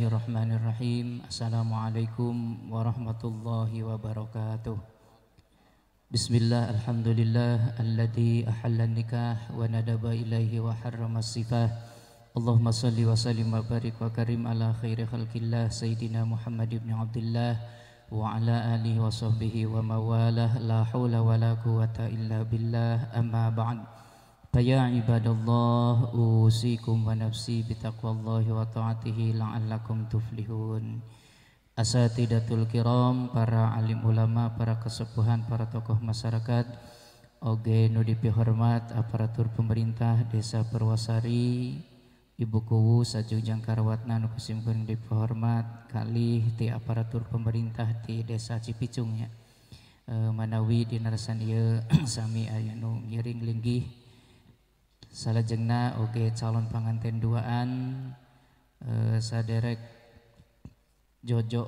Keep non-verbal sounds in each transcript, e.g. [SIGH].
Bismillahirrahmanirrahim. Assalamualaikum warahmatullahi wabarakatuh. Bismillah alhamdulillah alladhi ahalla nikah wa nadaba ilaihi wa harrama sifah. Allahumma salli wa sallim wa barik wa karim ala khairi khalqillah sayyidina Muhammad ibn Abdullah wa ala alihi wa sahbihi wa mawalah la hawla wa la quwata illa billah amma ba'd. Ba فيا عباد الله أوصيكم ونفسي بتقوى wa ta'atihi la'allakum tuflihun Asatidatul kiram, para alim ulama, para kesepuhan, para tokoh masyarakat, oge nudi hormat aparatur pemerintah desa Perwasari, Ibu Kuwu Sajungjang nukusim kuning dipi hormat kalih di aparatur pemerintah di desa Cipicung ya. Eh, manawi di narasan ieu [CLEARS THROAT] sami Ayano nu ngiring linggih salajengna oke calon pengantin duaan eh, saderek Jojo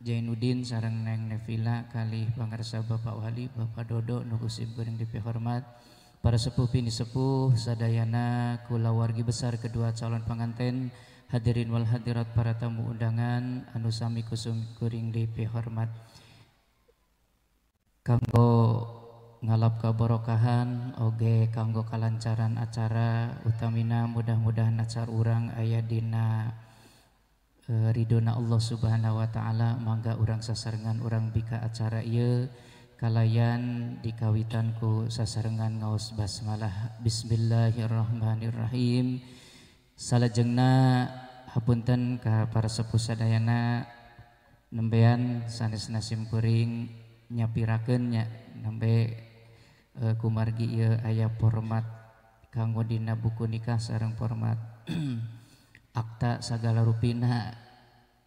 Jainuddin sarang Neng Nevila kali pangarsa Bapak Wali Bapak Dodo nugusim kuring dipihormat para sepuh pini sepuh sadayana Wargi besar kedua calon pengantin hadirin wal hadirat para tamu undangan anu sami kusum kuring dipihormat kanggo ngalap ka borokahan oge kanggo kalancaran acara utamina mudah-mudahan acar urang aya dina e, ridhona Allah subhanahu wa ta'ala mangga urang sasangan orangrang bika acara iakalalayan dikawitanku sasngan ngos basmalah Bismillahirromanhan Irrahim salahjengnah hapuntenkah para sepussa dayana nembeyan sanis nasim puring nyapirakennya nembe Eh, kumargi ayaah format kanggodina buku nikah seorang format [CLEARS THROAT] akta sagala ruina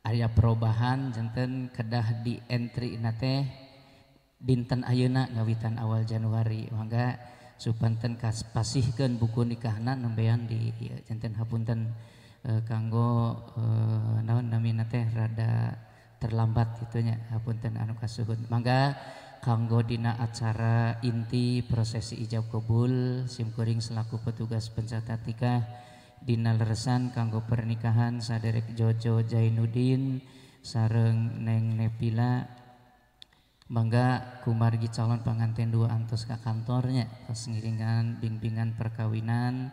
ayaah perubahanjannten kedah ditri inna teh dinten auna ngawitan awal Januari manga suantten kas pasihken buku nikah na nambeyan dinten hapunten eh, kanggo eh, naon namina teh rada terlambat itunya hapunten An kas sugun mangga kanggo dina acara inti prosesi ijab kabul simkuring selaku petugas pencatat nikah dina leresan kanggo pernikahan saderek Jojo Jainuddin sareng Neng Nepila Bangga kumargi calon pengantin dua antus ke kantornya pas ngiringan bimbingan perkawinan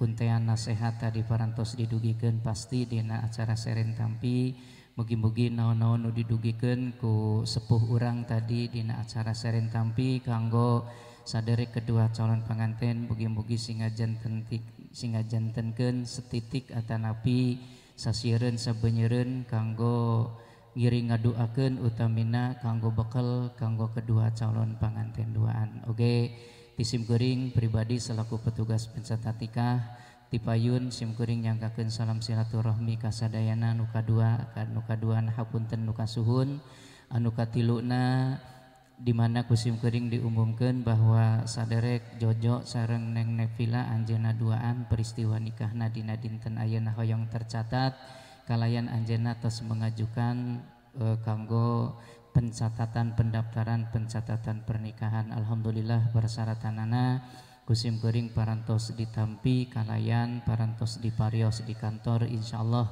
untean nasehat tadi parantos didugikan pasti dina acara seren tampi mugi-mugi naon-naon nu didugikan ku sepuh urang tadi dina acara Serin kanggo sadari kedua calon pengantin mugi-mugi singa jantan singa jantenken setitik atanapi sasiren sabenyeren kanggo giring ngaduaken utamina kanggo bekel, kanggo kedua calon pengantin duaan oke okay. tisim gering pribadi selaku petugas pencatat nikah tipayun simkuring nyangkakeun salam silaturahmi kasadayana nu kadua nu kaduan hapunten nu kasuhun anu katiluna di mana kusim kering diumumkan bahwa saderek jojo sareng neng nevila anjena duaan peristiwa nikah nadina dinten ayana hoyong tercatat kalayan anjena tos mengajukan e, kanggo pencatatan pendaftaran pencatatan pernikahan alhamdulillah bersaratanana Kusim Bering parantos ditampi, Tampi Kalayan parantos di Parios di kantor Insya e,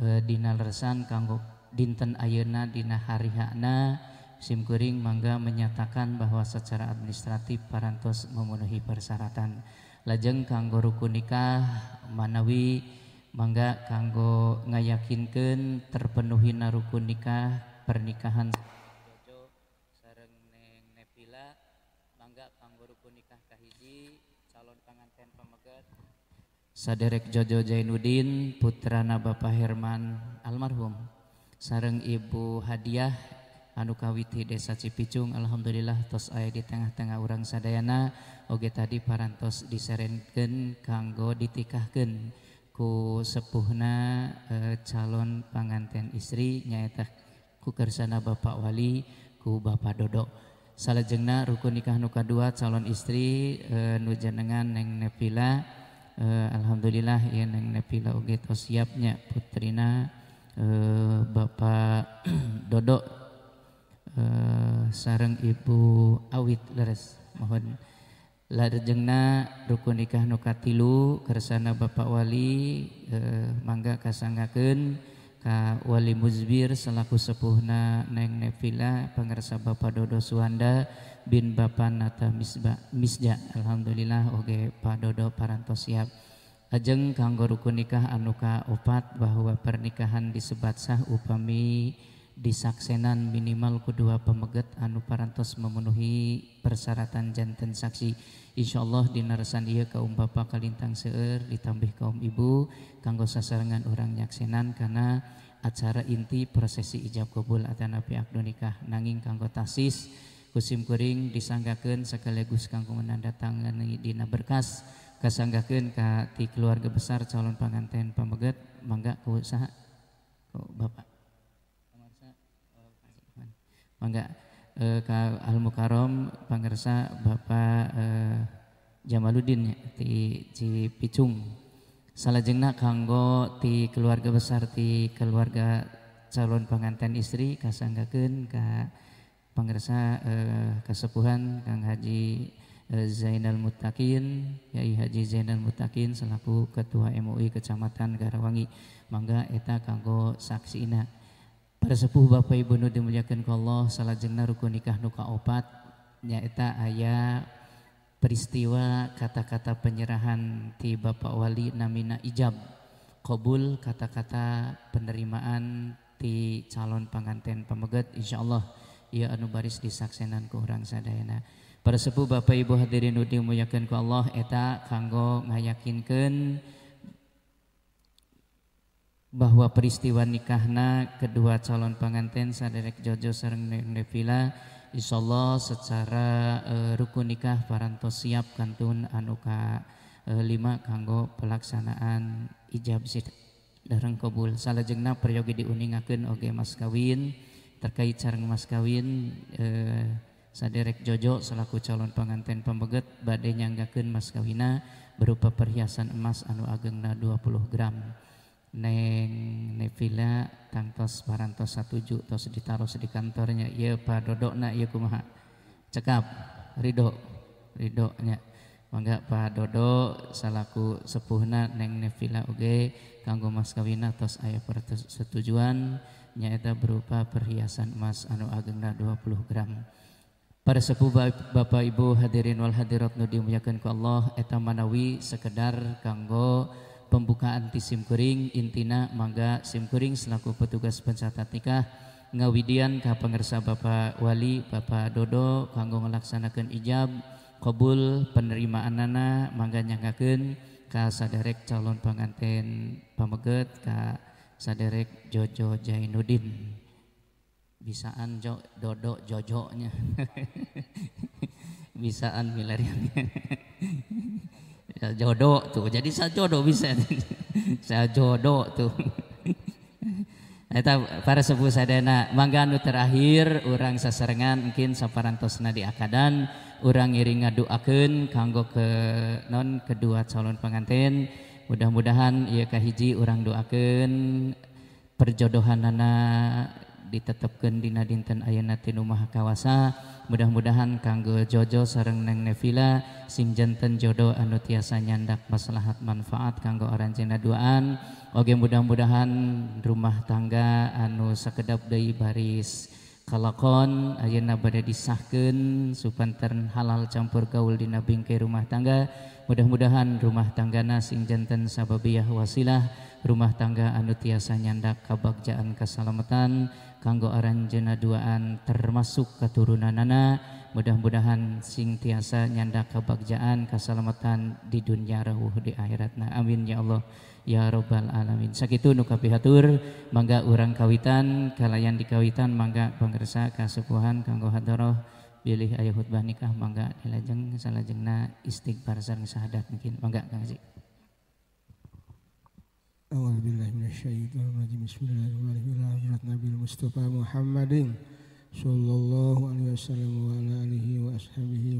eh, dina kanggo dinten ayena dina hari hakna Sim Kuring mangga menyatakan bahwa secara administratif parantos memenuhi persyaratan lajeng kanggo rukun nikah manawi mangga kanggo ngayakinken terpenuhi rukun nikah pernikahan Saderek Jojo Jainuddin putrana Bapak Herman almarhum sareng Ibu Hadiah anu kawiti Desa Cipicung alhamdulillah tos aya di tengah-tengah urang sadayana oge tadi parantos diserenkeun kanggo ditikahkeun ku sepuhna e, calon panganten istri nyaeta ku kersana Bapak Wali ku Bapak Dodok salajengna rukun nikah nu kadua calon istri e, eh, nujenengan neng nepila. Eh, alhamdulillah yang neng nepila oge siapnya putrina eh, Bapak [CLEARS THROAT] Dodo eh, sareng Ibu Awit leres mohon jengna rukun nikah nu katilu kersana Bapak Wali eh, mangga kasanggakeun ka Wali Muzbir selaku sepuhna Neng Nevila pangersa Bapak Dodo Suanda bin Bapak Nata Misba, Misja Alhamdulillah Oke, okay, Pak Dodo parantos siap Ajeng kanggo rukun nikah anuka opat bahwa pernikahan disebat sah upami disaksenan minimal kedua pemeget anu parantos memenuhi persyaratan jantan saksi Allah dinarsan iya kaum bapak kalintang seer ditambah kaum ibu kanggo sasarangan orang nyaksenan karena acara inti prosesi ijab kabul atanapi akdu nikah nanging kanggo tasis kusim Kuring disanggakan sekaligus kangkung menandatangani dina berkas kasanggakan kak di keluarga besar calon panganten pameget mangga ku saha ku bapak mangga e, ka al mukarom pangersa bapak Jamaludin eh, Jamaluddin ya, ti Cipicung salah salajengna kanggo ti keluarga besar ti keluarga calon panganten istri kasanggakan ka Pengerasa eh, Kesepuhan Kang Haji eh, Zainal Mutakin, Yai Haji Zainal Mutakin selaku Ketua MUI Kecamatan Garawangi. Mangga eta kanggo saksi ina. Para sepuh Bapak Ibu nu dimuliakeun ku Allah, salajengna rukun nikah nu kaopat nyaeta aya peristiwa kata-kata penyerahan ti Bapak Wali namina ijab. Kobul kata-kata penerimaan ti calon pengantin pemegat insyaallah Allah ia anu baris disaksenan ku orang sadayana para sepuh Bapak Ibu hadirin nu dimuliakeun ku Allah eta kanggo ngayakinkeun bahwa peristiwa nikahna kedua calon panganten saderek jojo sareng nevila insyaallah secara uh, e, rukun nikah parantos siap kantun anu ka uh, lima kanggo pelaksanaan ijab sid dareng kabul salajengna priyogi diuningakeun oge mas kawin terkait sarang mas kawin eh, saderek Jojo selaku calon pengantin pembeget badai nyanggakeun mas kawina berupa perhiasan emas anu agengna 20 gram neng nevila tangtos barantos satuju tos ditaruh di kantornya iya pak dodokna iya kumaha cekap ridho nya mangga pak dodo salaku sepuhna neng nevila oge kanggo mas kawina tos ayah persetujuan nyata berupa perhiasan emas anu agengna 20 gram pada sepuh Bapak Ibu hadirin wal hadirat nu dimuliakan ku Allah eta manawi sekedar kanggo pembukaan ti kuring intina mangga sim kuring selaku petugas pencatat nikah ngawidian ka pangersa Bapak Wali Bapak Dodo kanggo ngelaksanakan ijab kabul penerimaan nana mangga nyangkakeun ka sadarek calon pengantin pameget ka saderek Jojo Jainuddin bisaan jo, dodo jojonya [LAUGHS] bisaan milarian [LAUGHS] jodoh tuh jadi saya jodoh bisa [LAUGHS] saya jodoh tuh Eta para sepuh sadana mangga anu terakhir urang seserengan mungkin saparantosna di akadan urang ngiring ngaduakeun kanggo ke non kedua calon pengantin mudah-mudahan ia kahiji orang doakan perjodohan nana ditetapkan dina dinten ayana tinumah kawasa mudah-mudahan kanggo jojo sareng neng nevila sing janten jodoh anu tiasa nyandak maslahat manfaat kanggo orang cina duaan oge mudah-mudahan rumah tangga anu sekedap deui baris kalakon ayeuna bade disahkeun supanten halal campur gaul dina bingkai rumah tangga mudah-mudahan rumah tanggana sing janten sababiah wasilah rumah tangga anu tiasa nyandak kabagjaan keselamatan kanggo aranjeuna duaan termasuk keturunanana mudah-mudahan sing tiasa nyandak kabagjaan keselamatan di dunia rawuh di akhiratna amin ya Allah ya robbal alamin sakitu nu kapihatur mangga urang kawitan kalayan dikawitan mangga pangresa kasupuhan kanggo hadaroh bilih ayah khutbah nikah mangga dilajeng salajengna istighfar sareng syahadat mungkin mangga Kang Haji أعوذ billahi من الشيطان الرجيم بسم الله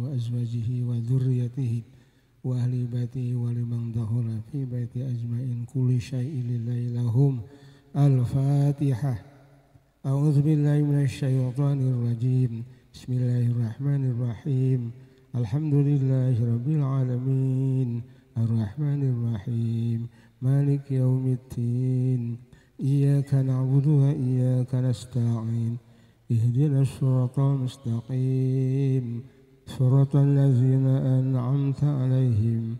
الرحمن وأهل بيتي ولمن دخل في بيت أجمعين كل شيء لله لهم الفاتحة أعوذ بالله من الشيطان الرجيم بسم الله الرحمن الرحيم الحمد لله رب العالمين الرحمن الرحيم مالك يوم الدين إياك نعبد وإياك نستعين اهدنا الصراط المستقيم صراط الذين أنعمت عليهم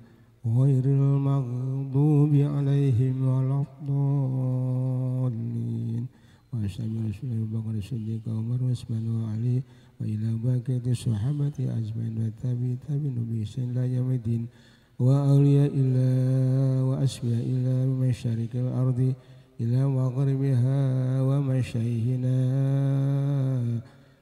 غير المغضوب عليهم ولا الضالين وأشهد أن لا إله رسول بكر الصديق عمر وعثمان علي وإلى باقية الصحابة أجمعين والتابعين تابعين بإحسان إلى يوم الدين وأولياء الله وأسماء الله من شرك الأرض إلى مغربها ومشايخنا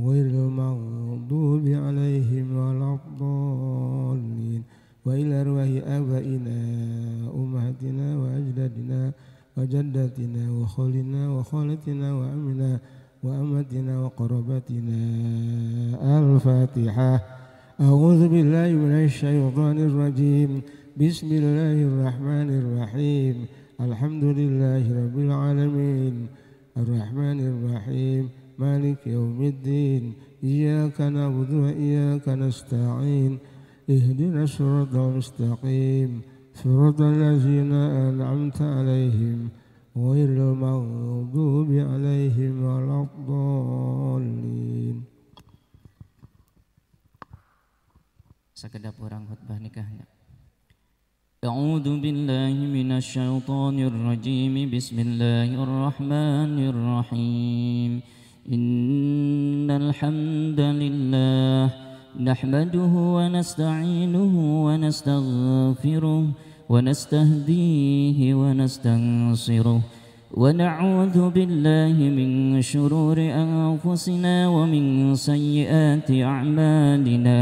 غير المغضوب عليهم ولا الضالين وإلى أرواح آبائنا أمهاتنا وأجدادنا وجدتنا وخالنا وخالتنا وأمنا وأمتنا وقربتنا الفاتحة أعوذ بالله من الشيطان الرجيم بسم الله الرحمن الرحيم الحمد لله رب العالمين الرحمن الرحيم مالك يوم الدين إياك نعبد وإياك نستعين اهدنا الصراط المستقيم صراط الذين أنعمت عليهم غير المغضوب عليهم ولا الضالين سكدب orang khutbah nikahnya. أعوذ بالله من الشيطان الرجيم بسم الله الرحمن الرحيم إن الحمد لله نحمده ونستعينه ونستغفره ونستهديه ونستنصره ونعوذ بالله من شرور أنفسنا ومن سيئات أعمالنا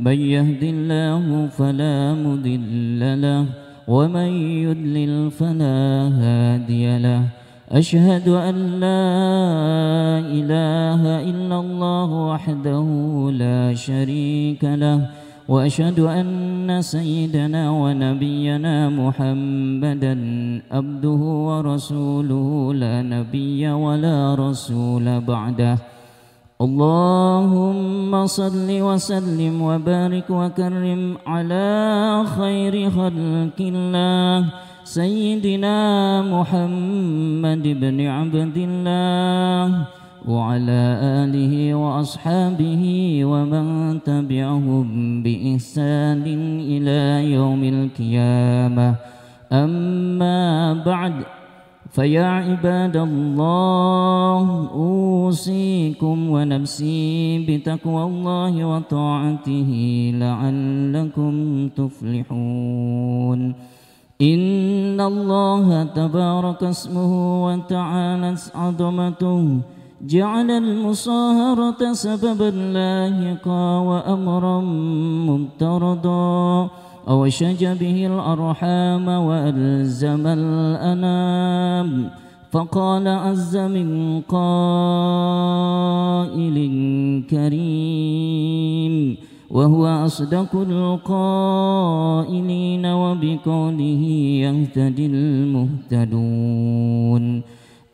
من يهد الله فلا مضل له ومن يضلل فلا هادي له أشهد أن لا إله إلا الله وحده لا شريك له وأشهد أن سيدنا ونبينا محمدا عبده ورسوله لا نبي ولا رسول بعده اللهم صل وسلم وبارك وكرم على خير خلق الله سيدنا محمد بن عبد الله وعلى آله وأصحابه ومن تبعهم بإحسان إلى يوم القيامة أما بعد فيا عباد الله أوصيكم ونفسي بتقوى الله وطاعته لعلكم تفلحون إن الله تبارك اسمه وتعالت عظمته جعل المصاهرة سببا لاهقا وأمرا مضطردا أوشج به الأرحام وألزم الأنام فقال عز من قائل كريم وهو أصدق القائلين وبقوله يهتدي المهتدون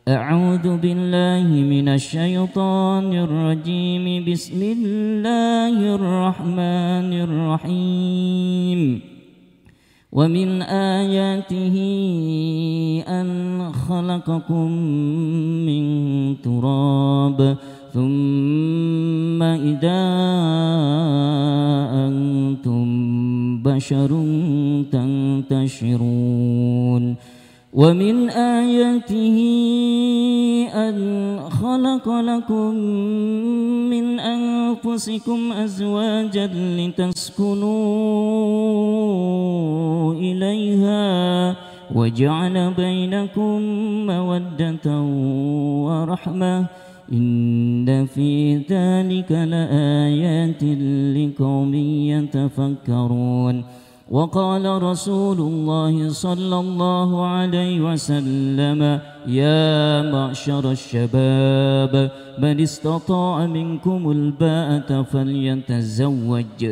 أعوذ بالله من الشيطان الرجيم بسم الله الرحمن الرحيم ومن آياته أن خلقكم من تراب ثم إذا أنتم بشر تنتشرون ومن آياته أن خلق لكم من أنفسكم أزواجا لتسكنوا إليها وجعل بينكم مودة ورحمة إن في ذلك لآيات لقوم يتفكرون وقال رسول الله صلى الله عليه وسلم يا معشر الشباب من استطاع منكم الباءة فليتزوج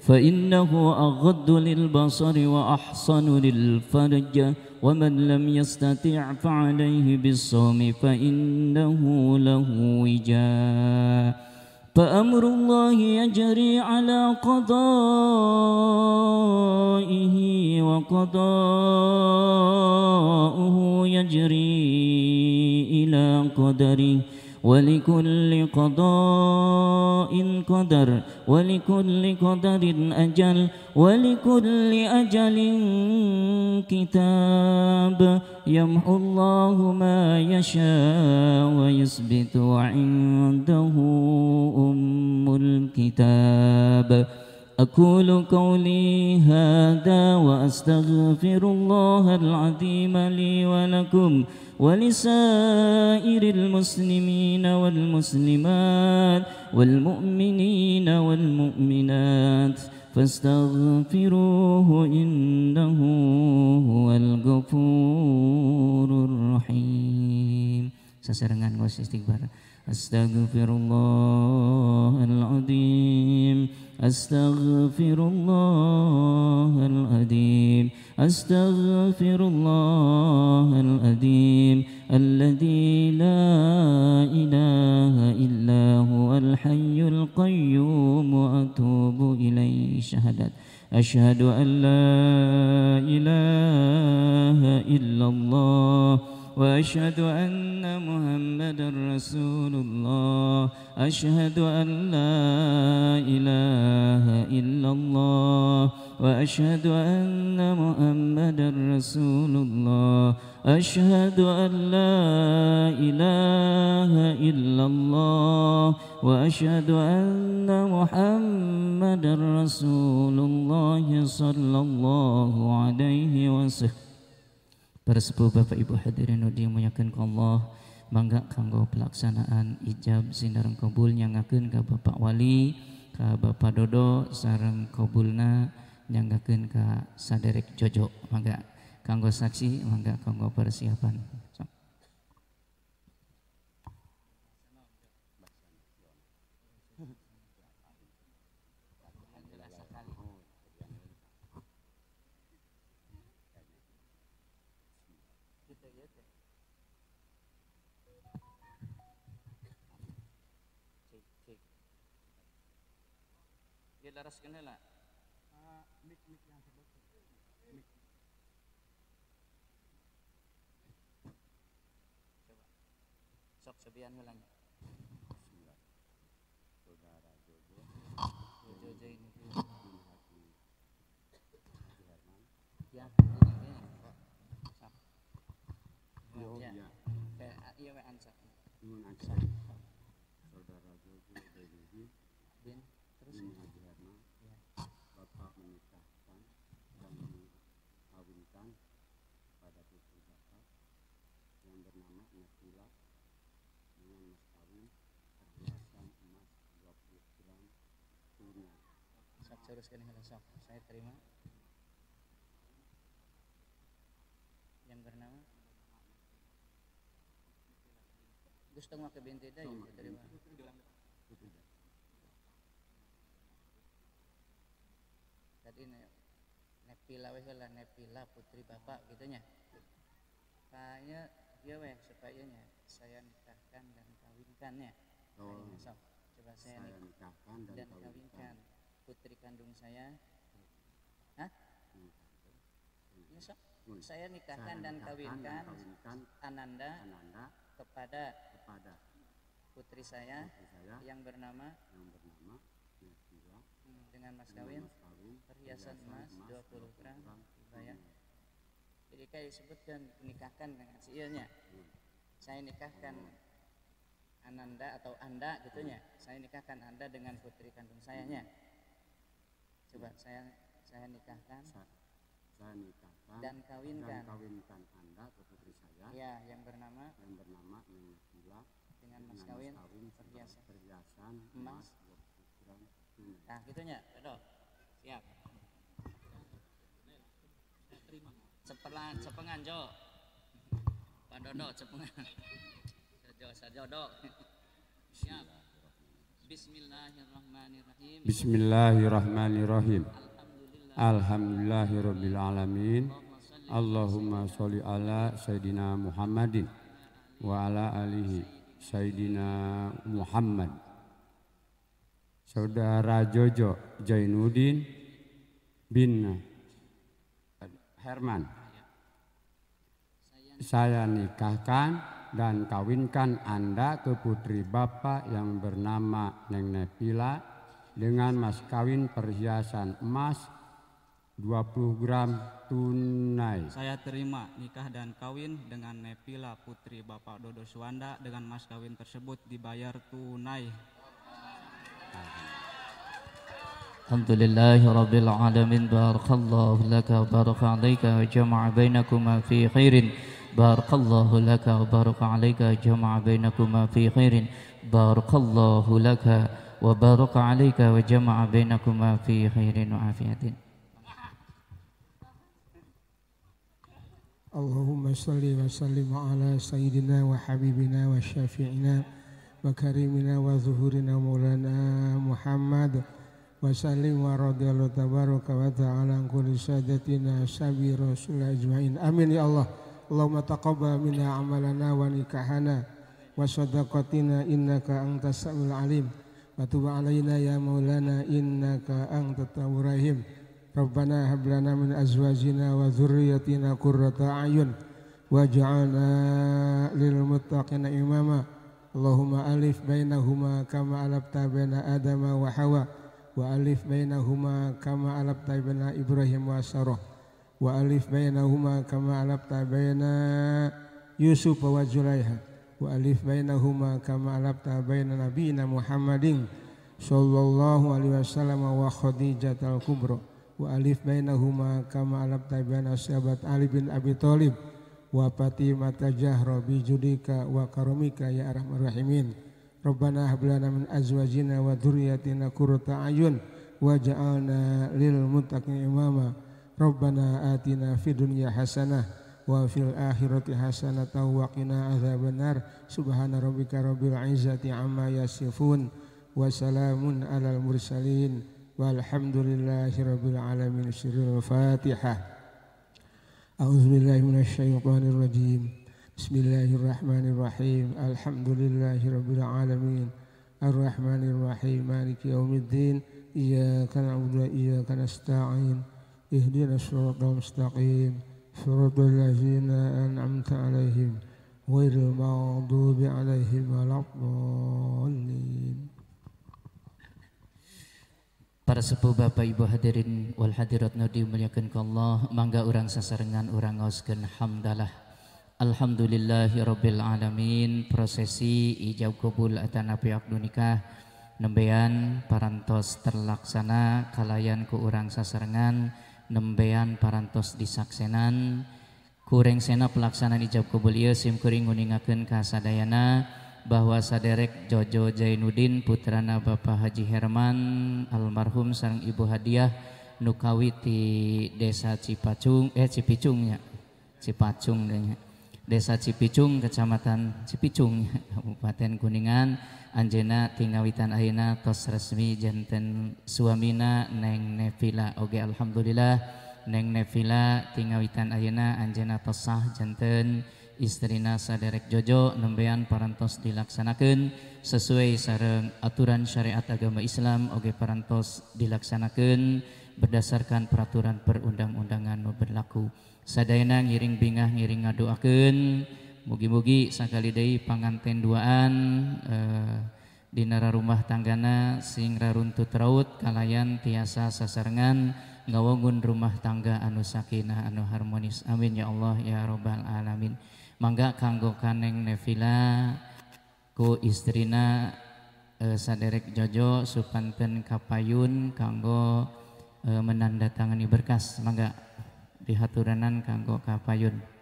فإنه أغض للبصر وأحصن للفرج ومن لم يستطع فعليه بالصوم فإنه له وجاء فأمر الله يجري على قضائه وقضاؤه يجري إلى قدره ولكل قضاء قدر ولكل قدر أجل ولكل أجل كتاب يمحو الله ما يشاء ويثبت وعنده أم الكتاب أقول قولي هذا وأستغفر الله العظيم لي ولكم ولسائر المسلمين والمسلمات والمؤمنين والمؤمنات فاستغفروه إنه هو الغفور الرحيم استغفر أستغفر الله العظيم أستغفر الله العظيم أستغفر الله الأديم الذي لا إله إلا هو الحي القيوم وأتوب إليه شهادة أشهد أن لا إله إلا الله وأشهد أن محمدا رسول الله أشهد أن لا إله إلا الله وأشهد أن محمد رسول الله أشهد أن لا إله إلا الله وأشهد أن محمد رسول الله صلى الله عليه وسلم Para sepuh Bapak Ibu hadirin yang dimuliakan Allah Bangga kanggo pelaksanaan ijab sinar kabul nyangakeun ka Bapak Wali ka Bapak Dodo sarang kabulna nyanggakeun ka saderek jojo mangga kanggo saksi mangga kanggo persiapan so coba sok sebian ulang ya Ya. Ya. ya. Iya, sok teruskan sok saya terima yang bernama gusto mo kabinti tayo so, terima tadi jadi nepila weh lah nepila putri bapak gitunya kayaknya dia weh supayanya saya nikahkan dan kawinkannya oh. coba saya, saya nikahkan dan, dan kawinkan. kawinkan putri kandung saya Hah? saya nikahkan dan kawinkan Ananda, kepada, putri saya, yang bernama, yang bernama hmm, dengan mas kawin perhiasan emas 20 gram dibayar. Hmm. Jadi kayak disebutkan nikahkan dengan siilnya. Hmm. Saya nikahkan Ananda atau Anda gitunya. Saya nikahkan Anda dengan putri kandung sayanya coba saya saya nikahkan saya, nikahkan dan kawinkan dan kawinkan anda ke putri saya ya yang bernama yang bernama Nenek Gila dengan mas kawin, kawin perhiasan perhiasan emas nah gitunya Edo siap terima cepelan cepengan Jo Pak Dodo cepengan [LAUGHS] jo sajo dok [LAUGHS] siap Bismillahirrahmanirrahim. Bismillahirrahmanirrahim. Alhamdulillahirabbil alamin. Allahumma sholli ala sayidina Muhammadin wa ala alihi sayidina Muhammad. Saudara Jojo Jainuddin bin Herman. Saya nikahkan dan kawinkan Anda ke putri Bapak yang bernama Neng Nepila dengan mas kawin perhiasan emas 20 gram tunai. Saya terima nikah dan kawin dengan Nepila putri Bapak Dodo Suwanda dengan mas kawin tersebut dibayar tunai. Alhamdulillahi Barakallahu laka baraka alaika jama'a bainakuma fi khairin بارك الله لك وبارك عليك جمع بينكما في خير بارك الله لك وبارك عليك وجمع بينكما في خير وعافية اللهم صل وسلم على سيدنا وحبيبنا وشافعنا وكريمنا وظهورنا مولانا محمد وسلم ورضي الله تبارك وتعالى عن كل سادتنا سبي رسول أجمعين آمين يا الله Allahumma taqabbal minna amalana wa nikahana wa sadaqatina innaka antas samiul alim wa tub alaina ya maulana innaka antat tawwabur rahim Rabbana hab min azwajina wa dhurriyyatina qurrata ayun waj'alna lil muttaqina imama Allahumma alif huma kama alafta baina adama wa hawa wa alif bainahuma kama alafta ibrahim wa sarah wa alif huma kama alafta baina Yusuf wa Zulaikha wa alif bainahuma kama alafta baina nabiyyina Muhammadin sallallahu alaihi wasallam wa Khadijah al kubro. wa alif huma kama alafta baina sahabat Ali bin Abi Thalib wa Fatimah Zahra bi judika wa karomika ya arhamar rahimin Rabbana hab lana min azwajina wa dhurriyyatina qurrata ayun waj'alna lil muttaqina imama ربنا آتنا في الدنيا حسنة وفي الآخرة حسنة وقنا عذاب النار سبحان ربك رب العزة عما يصفون وسلام على المرسلين والحمد لله رب العالمين سر الفاتحة أعوذ بالله من الشيطان الرجيم بسم الله الرحمن الرحيم الحمد لله رب العالمين الرحمن الرحيم مالك يوم الدين إياك نعبد وإياك نستعين اهدنا الصراط المستقيم صراط الذين أنعمت عليهم غير المغضوب عليهم ولا الضالين Para sepuh Bapak Ibu hadirin wal hadirat nadi muliakan ke Allah Mangga orang sasarengan orang ngosken hamdalah Alhamdulillahi Rabbil Alamin Prosesi ijab kubul atana piak dunikah Nembean parantos terlaksana kalayan ku orang sasarengan nembeyan parantos diaksenan kureng Senap pelaksanaan di Joko Bulyusimkuring uningaken kasadaana bahwa saderek Jojo Jainuddin Putran Ba Haji Herman almarhum sang ibu hadiah nukawiti desa Cipacung eh cipicung ya cipaung dengnya Desa Cipicung, Kecamatan Cipicung, [LAUGHS] Kabupaten Kuningan, Anjena Tingawitan Aina, tos resmi janten suamina Neng Nevila. Oke, Alhamdulillah, Neng Nevila Tingawitan Aina, Anjena tosah janten istrina saderek Jojo, nembean parantos dilaksanakan sesuai sareng aturan syariat agama Islam, oke parantos dilaksanakan berdasarkan peraturan perundang-undangan nu berlaku sadayana ngiring bingah ngiring ngadoakeun mugi-mugi sakali deui panganten duaan eh, nara rumah tanggana sing raruntut raut kalayan tiasa sasarengan ngawangun rumah tangga anu sakinah anu harmonis amin ya Allah ya robbal alamin mangga kanggo kaneng nevila ku istrina eh, saderek jojo supanten kapayun kanggo Eh, menandatangani berkas mangga dihaturanan kanggo kapayun